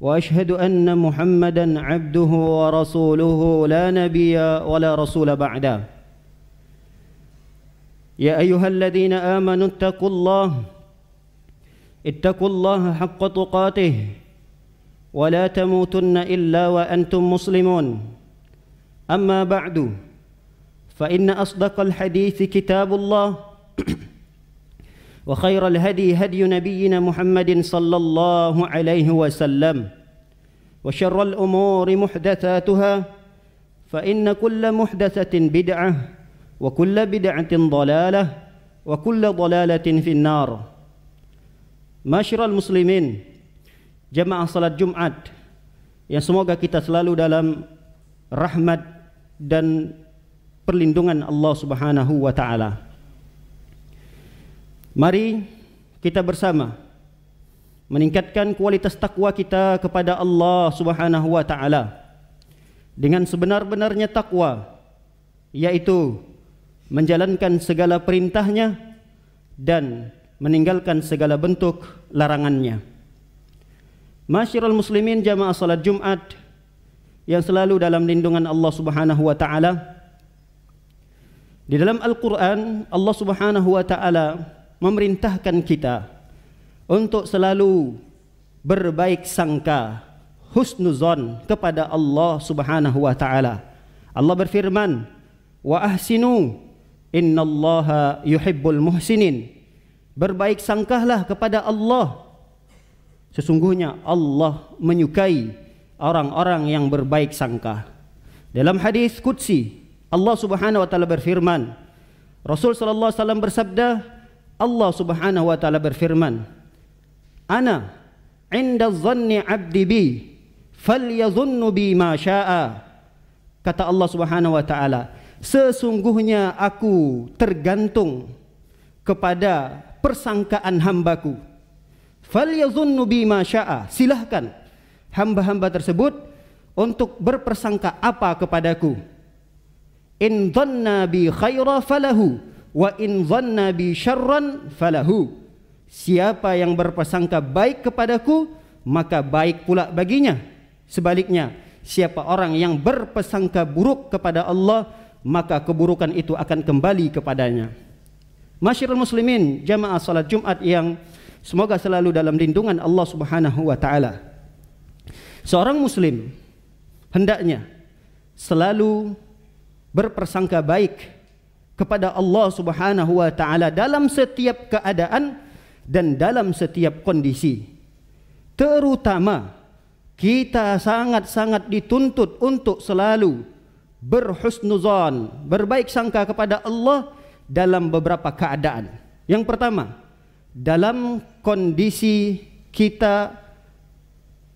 واشهد ان محمدا عبده ورسوله لا نبي ولا رسول بعده يا ايها الذين امنوا اتقوا الله اتقوا الله حق تقاته ولا تموتن الا وانتم مسلمون اما بعد فان اصدق الحديث كتاب الله وخير الهدي هدي نبينا محمد صلى الله عليه وسلم وشر الأمور محدثاتها فإن كل محدثة بدعة وكل بدعة ضلالة وكل ضلالة في النار معاشر المسلمين جماعة صلاة جمعة yang semoga kita selalu dalam rahmat dan perlindungan Allah Subhanahu wa taala. Mari kita bersama meningkatkan kualitas takwa kita kepada Allah Subhanahu wa taala dengan sebenar-benarnya takwa yaitu menjalankan segala perintahnya dan meninggalkan segala bentuk larangannya. Masyiral muslimin jamaah salat Jumat yang selalu dalam lindungan Allah Subhanahu wa taala. Di dalam Al-Qur'an Allah Subhanahu wa taala memerintahkan kita untuk selalu berbaik sangka husnuzon kepada Allah Subhanahu wa taala. Allah berfirman, "Wa ahsinu innallaha yuhibbul muhsinin." Berbaik sangkalah kepada Allah. Sesungguhnya Allah menyukai orang-orang yang berbaik sangka. Dalam hadis qudsi, Allah Subhanahu wa taala berfirman, Rasul sallallahu alaihi wasallam bersabda, Allah Subhanahu wa taala berfirman Ana 'inda dhanni 'abdi bi falyadhun bi ma syaa kata Allah Subhanahu wa taala sesungguhnya aku tergantung kepada persangkaan hambaku falyadhun bi ma syaa silakan hamba-hamba tersebut untuk berpersangka apa kepadaku in dhanna bi khaira falahu wa in dhanna bi syarran falahu siapa yang berpersangka baik kepadaku maka baik pula baginya sebaliknya siapa orang yang berpersangka buruk kepada Allah maka keburukan itu akan kembali kepadanya Masyirul muslimin jamaah salat Jumat yang semoga selalu dalam lindungan Allah Subhanahu wa taala seorang muslim hendaknya selalu berpersangka baik kepada Allah Subhanahu wa taala dalam setiap keadaan dan dalam setiap kondisi. Terutama kita sangat-sangat dituntut untuk selalu berhusnuzan, berbaik sangka kepada Allah dalam beberapa keadaan. Yang pertama, dalam kondisi kita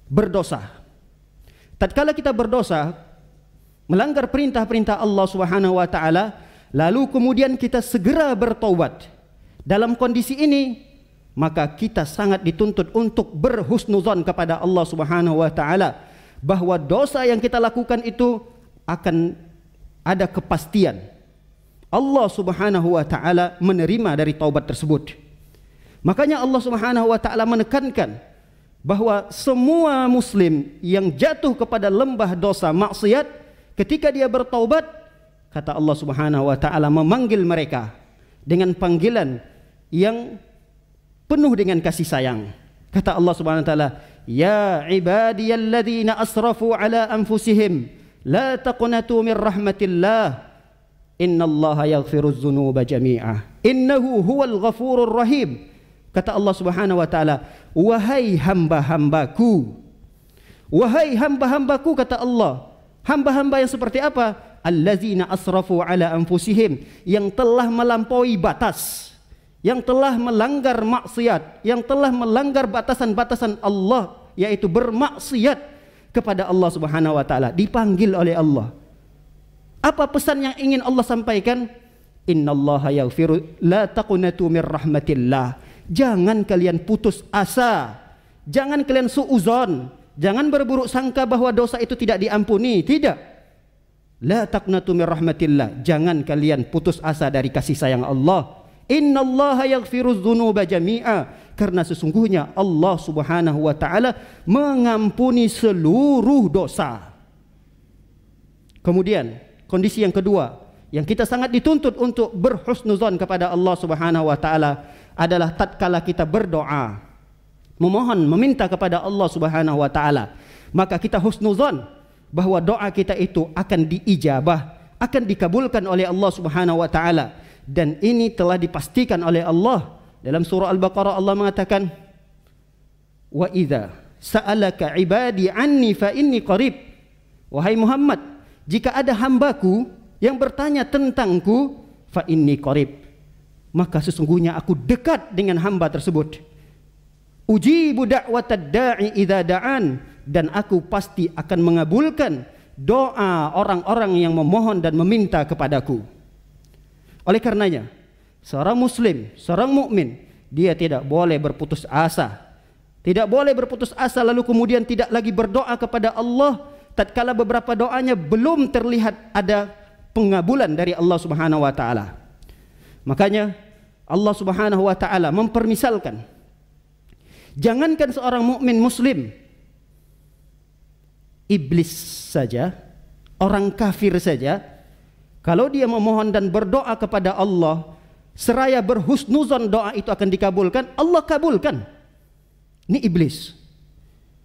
berdosa. Tatkala kita berdosa, melanggar perintah-perintah Allah Subhanahu wa taala, lalu kemudian kita segera bertobat. Dalam kondisi ini maka kita sangat dituntut untuk berhusnuzon kepada Allah Subhanahu wa taala bahwa dosa yang kita lakukan itu akan ada kepastian. Allah Subhanahu wa taala menerima dari taubat tersebut. Makanya Allah Subhanahu wa taala menekankan bahwa semua muslim yang jatuh kepada lembah dosa maksiat ketika dia bertaubat kata Allah Subhanahu wa taala memanggil mereka dengan panggilan yang penuh dengan kasih sayang. Kata Allah Subhanahu wa taala, "Ya ibadiyalladzina asrafu ala anfusihim, la taqnatu min rahmatillah. Innallaha yaghfiruz dzunuba jami'a. Innahu huwal ghafurur rahim." Kata Allah Subhanahu wa taala, "Wahai hamba-hambaku, wahai hamba-hambaku," kata Allah. Hamba-hamba yang seperti apa? allazina asrafu ala anfusihim yang telah melampaui batas yang telah melanggar maksiat yang telah melanggar batasan-batasan Allah yaitu bermaksiat kepada Allah Subhanahu wa taala dipanggil oleh Allah apa pesan yang ingin Allah sampaikan innallaha yaghfiru la taqunatu mir rahmatillah jangan kalian putus asa jangan kalian suuzon jangan berburuk sangka bahawa dosa itu tidak diampuni tidak La taqnatu min rahmatillah. Jangan kalian putus asa dari kasih sayang Allah. Innallaha yaghfiru dzunuba jami'a. Karena sesungguhnya Allah Subhanahu wa taala mengampuni seluruh dosa. Kemudian, kondisi yang kedua yang kita sangat dituntut untuk berhusnuzon kepada Allah Subhanahu wa taala adalah tatkala kita berdoa memohon meminta kepada Allah Subhanahu wa taala maka kita husnuzon bahawa doa kita itu akan diijabah, akan dikabulkan oleh Allah Subhanahu wa taala dan ini telah dipastikan oleh Allah dalam surah Al-Baqarah Allah mengatakan wa idza sa'alaka ibadi anni fa inni qarib wahai Muhammad jika ada hambaku yang bertanya tentangku fa inni qarib maka sesungguhnya aku dekat dengan hamba tersebut uji budak wa tadda'i idza dan aku pasti akan mengabulkan doa orang-orang yang memohon dan meminta kepadaku. Oleh karenanya, seorang muslim, seorang mukmin, dia tidak boleh berputus asa. Tidak boleh berputus asa lalu kemudian tidak lagi berdoa kepada Allah tatkala beberapa doanya belum terlihat ada pengabulan dari Allah Subhanahu wa taala. Makanya Allah Subhanahu wa taala mempermisalkan jangankan seorang mukmin muslim iblis saja, orang kafir saja, kalau dia memohon dan berdoa kepada Allah, seraya berhusnuzon doa itu akan dikabulkan, Allah kabulkan. Ini iblis.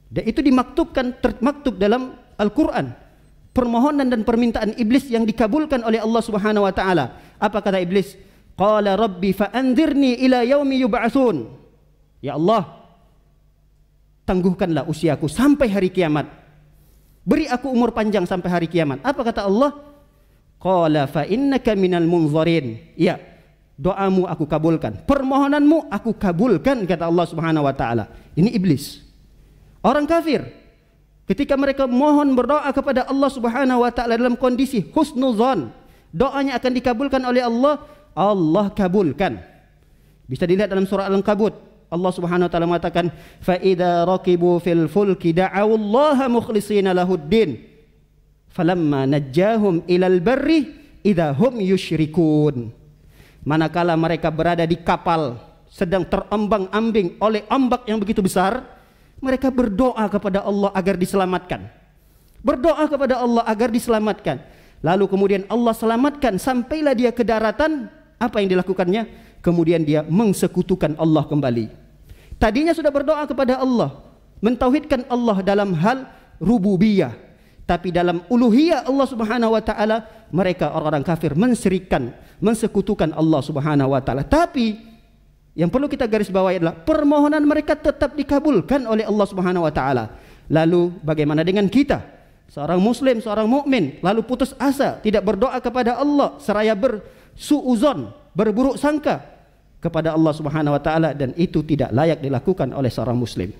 Dan itu dimaktubkan termaktub dalam Al-Quran. Permohonan dan permintaan iblis yang dikabulkan oleh Allah Subhanahu wa taala. Apa kata iblis? Qala rabbi fa'anzirni ila yaumi yub'atsun. Ya Allah, tangguhkanlah usiaku sampai hari kiamat Beri aku umur panjang sampai hari kiamat. Apa kata Allah? Qala fa innaka minal munzirin. Ya. Doamu aku kabulkan. Permohonanmu aku kabulkan kata Allah Subhanahu wa taala. Ini iblis. Orang kafir ketika mereka mohon berdoa kepada Allah Subhanahu wa taala dalam kondisi husnuzan, doanya akan dikabulkan oleh Allah, Allah kabulkan. Bisa dilihat dalam surah al kabut Allah Subhanahu wa taala mengatakan fa idza raqibu fil fulki da'awallaha mukhlishina lahuddin falamma najjahum ilal barri idza hum yusyrikun manakala mereka berada di kapal sedang terombang-ambing oleh ombak yang begitu besar mereka berdoa kepada Allah agar diselamatkan berdoa kepada Allah agar diselamatkan lalu kemudian Allah selamatkan sampailah dia ke daratan apa yang dilakukannya kemudian dia mengsekutukan Allah kembali tadinya sudah berdoa kepada Allah mentauhidkan Allah dalam hal rububiyah tapi dalam uluhiyah Allah Subhanahu wa taala mereka orang-orang kafir menserikan, mensekutukan Allah Subhanahu wa taala tapi yang perlu kita garis bawahi adalah permohonan mereka tetap dikabulkan oleh Allah Subhanahu wa taala lalu bagaimana dengan kita seorang muslim seorang mukmin lalu putus asa tidak berdoa kepada Allah seraya bersuuzon berburuk sangka kepada Allah Subhanahu wa taala dan itu tidak layak dilakukan oleh seorang muslim.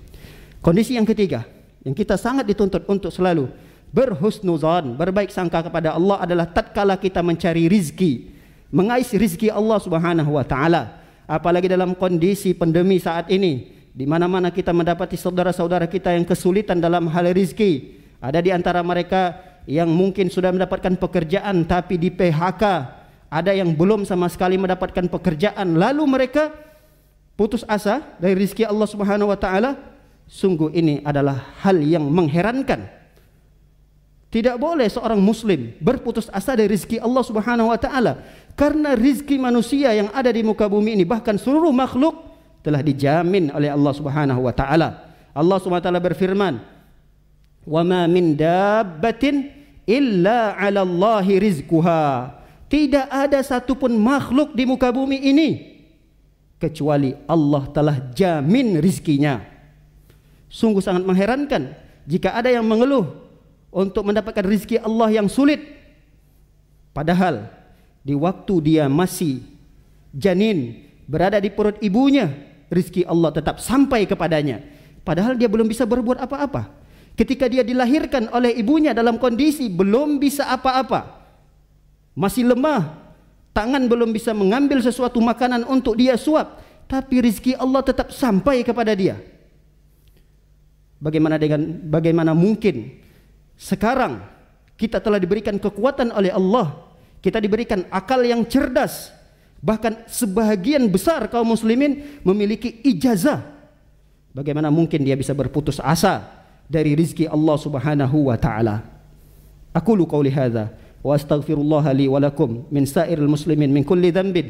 Kondisi yang ketiga yang kita sangat dituntut untuk selalu berhusnuzan, berbaik sangka kepada Allah adalah tatkala kita mencari rizki, mengais rizki Allah Subhanahu wa taala. Apalagi dalam kondisi pandemi saat ini di mana-mana kita mendapati saudara-saudara kita yang kesulitan dalam hal rizki. Ada di antara mereka yang mungkin sudah mendapatkan pekerjaan tapi di PHK ada yang belum sama sekali mendapatkan pekerjaan lalu mereka putus asa dari rizki Allah Subhanahu wa taala sungguh ini adalah hal yang mengherankan tidak boleh seorang muslim berputus asa dari rizki Allah Subhanahu wa taala karena rizki manusia yang ada di muka bumi ini bahkan seluruh makhluk telah dijamin oleh Allah Subhanahu wa taala Allah Subhanahu wa taala berfirman wa ma min dabbatin illa 'ala Allahi rizkuhaa tidak ada satupun makhluk di muka bumi ini kecuali Allah telah jamin rizkinya. Sungguh sangat mengherankan jika ada yang mengeluh untuk mendapatkan rizki Allah yang sulit. Padahal di waktu dia masih janin berada di perut ibunya, rizki Allah tetap sampai kepadanya. Padahal dia belum bisa berbuat apa-apa. Ketika dia dilahirkan oleh ibunya dalam kondisi belum bisa apa-apa masih lemah, tangan belum bisa mengambil sesuatu makanan untuk dia suap, tapi rizki Allah tetap sampai kepada dia. Bagaimana dengan bagaimana mungkin sekarang kita telah diberikan kekuatan oleh Allah, kita diberikan akal yang cerdas, bahkan sebahagian besar kaum muslimin memiliki ijazah. Bagaimana mungkin dia bisa berputus asa dari rizki Allah Subhanahu wa taala? Aku lu qauli واستغفر الله لي ولكم من سائر المسلمين من كل ذنب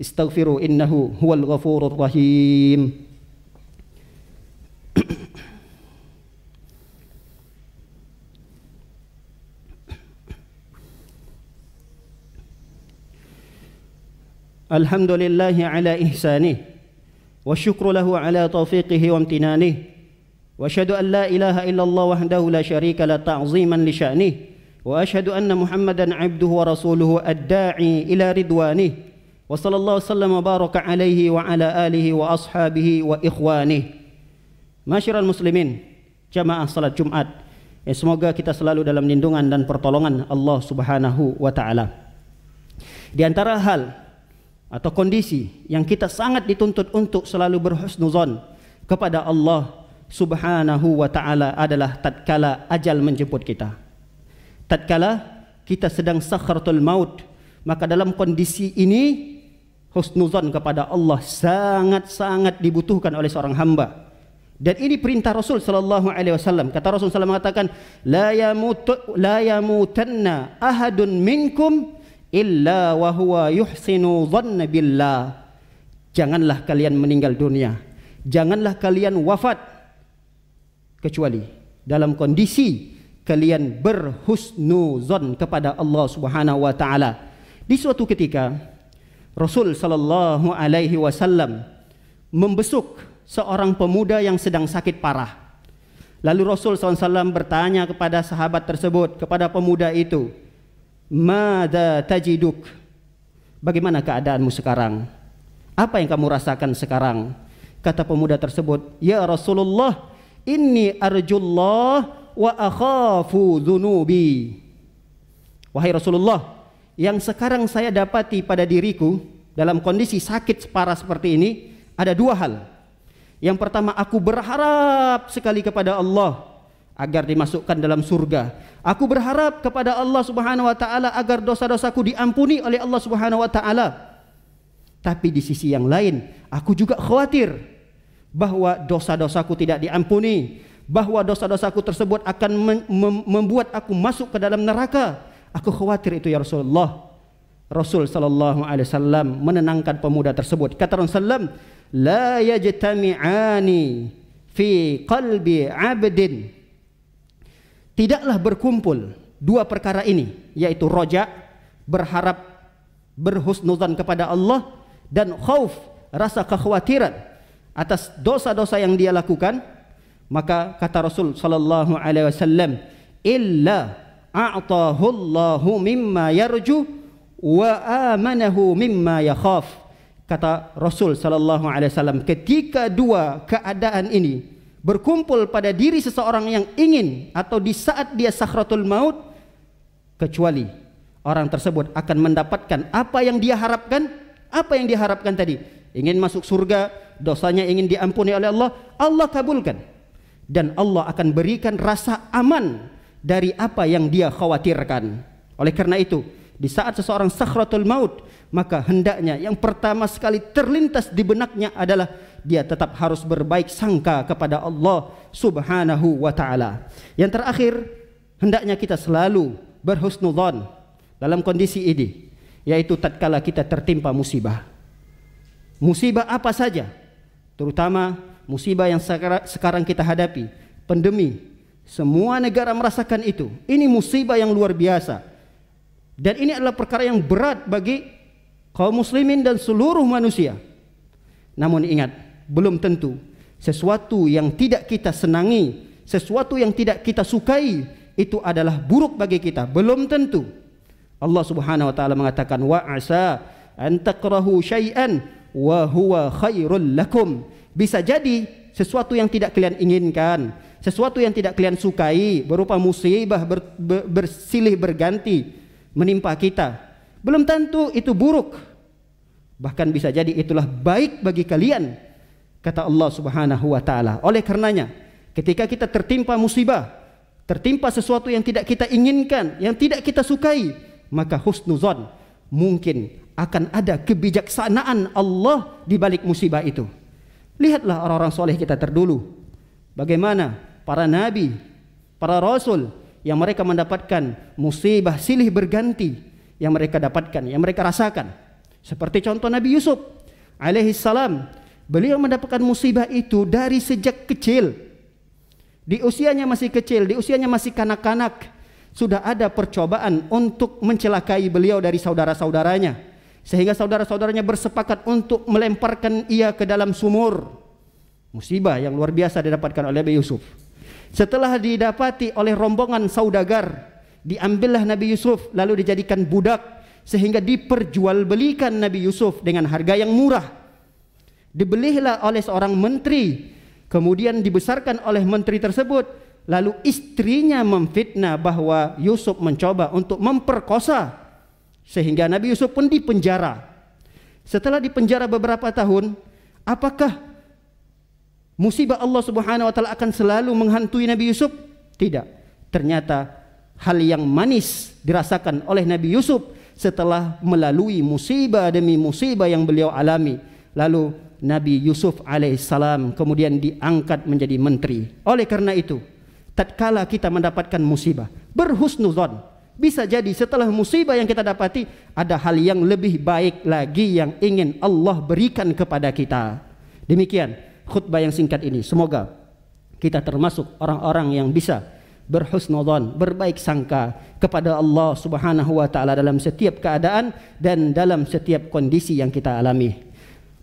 استغفروا انه هو الغفور الرحيم الحمد لله على إحسانه والشكر له على توفيقه وامتنانه واشهد أن لا إله إلا الله وحده لا شريك له تعظيما لشأنه واشهد ان محمدا عبده ورسوله الداعي الى رضوانه وصلى الله وسلم وبارك عليه وعلى اله واصحابه واخوانه معاشر Muslimin, jamaah salat Jumat. Ya, semoga kita selalu dalam lindungan dan pertolongan Allah Subhanahu wa taala. Di antara hal atau kondisi yang kita sangat dituntut untuk selalu berhusnuzon kepada Allah Subhanahu wa taala adalah tatkala ajal menjemput kita tatkala kita sedang sakhratul maut maka dalam kondisi ini husnuzan kepada Allah sangat-sangat dibutuhkan oleh seorang hamba dan ini perintah Rasul sallallahu alaihi wasallam kata Rasul sallallahu mengatakan la yamut la yamutanna ahadun minkum illa wa huwa yuhsinu dhanna billah janganlah kalian meninggal dunia janganlah kalian wafat kecuali dalam kondisi kalian berhusnuzon kepada Allah Subhanahu wa taala. Di suatu ketika Rasul sallallahu alaihi wasallam membesuk seorang pemuda yang sedang sakit parah. Lalu Rasul SAW bertanya kepada sahabat tersebut, kepada pemuda itu, Mada tajiduk? Bagaimana keadaanmu sekarang? Apa yang kamu rasakan sekarang? Kata pemuda tersebut, Ya Rasulullah, ini arjullah, wa akhafu dhunubi. Wahai Rasulullah, yang sekarang saya dapati pada diriku dalam kondisi sakit separah seperti ini ada dua hal. Yang pertama aku berharap sekali kepada Allah agar dimasukkan dalam surga. Aku berharap kepada Allah Subhanahu wa taala agar dosa-dosaku diampuni oleh Allah Subhanahu wa taala. Tapi di sisi yang lain, aku juga khawatir bahawa dosa-dosaku tidak diampuni, Bahwa dosa-dosa aku tersebut akan membuat aku masuk ke dalam neraka. Aku khawatir itu ya Rasulullah. Rasul sallallahu alaihi wasallam menenangkan pemuda tersebut. Kata Rasulullah, "La yajtami'ani fi qalbi 'abdin." Tidaklah berkumpul dua perkara ini, yaitu roja berharap berhusnuzan kepada Allah dan khauf rasa kekhawatiran atas dosa-dosa yang dia lakukan maka kata Rasul sallallahu alaihi wasallam illa a'tahu Allahu mimma yarju wa amanahu mimma yakhaf kata Rasul sallallahu alaihi wasallam ketika dua keadaan ini berkumpul pada diri seseorang yang ingin atau di saat dia sakratul maut kecuali orang tersebut akan mendapatkan apa yang dia harapkan apa yang diharapkan tadi ingin masuk surga dosanya ingin diampuni oleh Allah Allah kabulkan dan Allah akan berikan rasa aman dari apa yang dia khawatirkan. Oleh karena itu, di saat seseorang sakhratul maut, maka hendaknya yang pertama sekali terlintas di benaknya adalah dia tetap harus berbaik sangka kepada Allah Subhanahu wa taala. Yang terakhir, hendaknya kita selalu berhusnuzan dalam kondisi ini, yaitu tatkala kita tertimpa musibah. Musibah apa saja? Terutama musibah yang sekarang kita hadapi, pandemi. Semua negara merasakan itu. Ini musibah yang luar biasa. Dan ini adalah perkara yang berat bagi kaum muslimin dan seluruh manusia. Namun ingat, belum tentu sesuatu yang tidak kita senangi, sesuatu yang tidak kita sukai itu adalah buruk bagi kita. Belum tentu. Allah Subhanahu wa taala mengatakan wa asa antakrahu takrahu syai'an wa huwa khairul lakum bisa jadi sesuatu yang tidak kalian inginkan sesuatu yang tidak kalian sukai berupa musibah ber, ber, bersilih berganti menimpa kita belum tentu itu buruk bahkan bisa jadi itulah baik bagi kalian kata Allah Subhanahu wa taala oleh karenanya ketika kita tertimpa musibah tertimpa sesuatu yang tidak kita inginkan yang tidak kita sukai maka husnuzon mungkin akan ada kebijaksanaan Allah di balik musibah itu Lihatlah orang-orang soleh kita terdulu. Bagaimana para nabi, para rasul yang mereka mendapatkan musibah silih berganti yang mereka dapatkan, yang mereka rasakan. Seperti contoh Nabi Yusuf alaihi salam, beliau mendapatkan musibah itu dari sejak kecil. Di usianya masih kecil, di usianya masih kanak-kanak, sudah ada percobaan untuk mencelakai beliau dari saudara-saudaranya sehingga saudara-saudaranya bersepakat untuk melemparkan ia ke dalam sumur musibah yang luar biasa didapatkan oleh Nabi Yusuf setelah didapati oleh rombongan saudagar diambillah Nabi Yusuf lalu dijadikan budak sehingga diperjualbelikan Nabi Yusuf dengan harga yang murah dibelihlah oleh seorang menteri kemudian dibesarkan oleh menteri tersebut lalu istrinya memfitnah bahawa Yusuf mencoba untuk memperkosa sehingga Nabi Yusuf pun dipenjara. Setelah dipenjara beberapa tahun, apakah musibah Allah Subhanahu wa taala akan selalu menghantui Nabi Yusuf? Tidak. Ternyata hal yang manis dirasakan oleh Nabi Yusuf setelah melalui musibah demi musibah yang beliau alami. Lalu Nabi Yusuf alaihissalam kemudian diangkat menjadi menteri. Oleh karena itu, tatkala kita mendapatkan musibah, berhusnuzon, Bisa jadi setelah musibah yang kita dapati ada hal yang lebih baik lagi yang ingin Allah berikan kepada kita. Demikian khutbah yang singkat ini. Semoga kita termasuk orang-orang yang bisa berhusnudzon, berbaik sangka kepada Allah Subhanahu wa taala dalam setiap keadaan dan dalam setiap kondisi yang kita alami.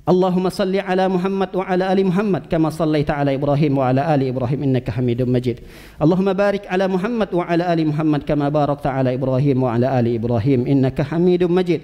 اللهم صل على محمد وعلى ال محمد كما صليت على ابراهيم وعلى ال ابراهيم انك حميد مجيد اللهم بارك على محمد وعلى ال محمد كما باركت على ابراهيم وعلى ال ابراهيم انك حميد مجيد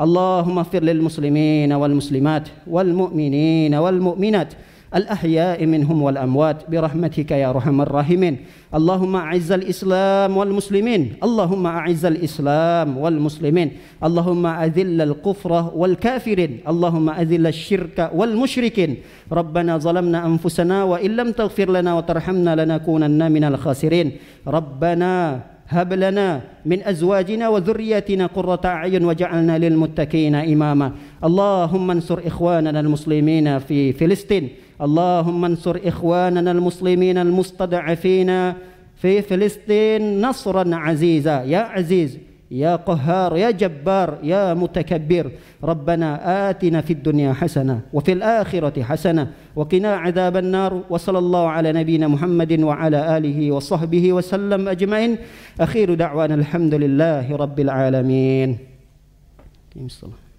اللهم اغفر للمسلمين والمسلمات والمؤمنين والمؤمنات الأحياء منهم والأموات برحمتك يا رحم الراحمين اللهم أعز الإسلام والمسلمين اللهم أعز الإسلام والمسلمين اللهم أذل الكفر والكافرين اللهم أذل الشرك والمشركين ربنا ظلمنا أنفسنا وإن لم تغفر لنا وترحمنا لنكونن من الخاسرين ربنا هب لنا من أزواجنا وذرياتنا قرة أعين وجعلنا للمتقين إماما اللهم انصر إخواننا المسلمين في فلسطين اللهم انصر إخواننا المسلمين المستضعفين في فلسطين نصرا عزيزا يا عزيز يا قهار يا جبار يا متكبر ربنا آتنا في الدنيا حسنة وفي الآخرة حسنة وقنا عذاب النار وصلى الله على نبينا محمد وعلى آله وصحبه وسلم أجمعين أخير دعوانا الحمد لله رب العالمين الصلاة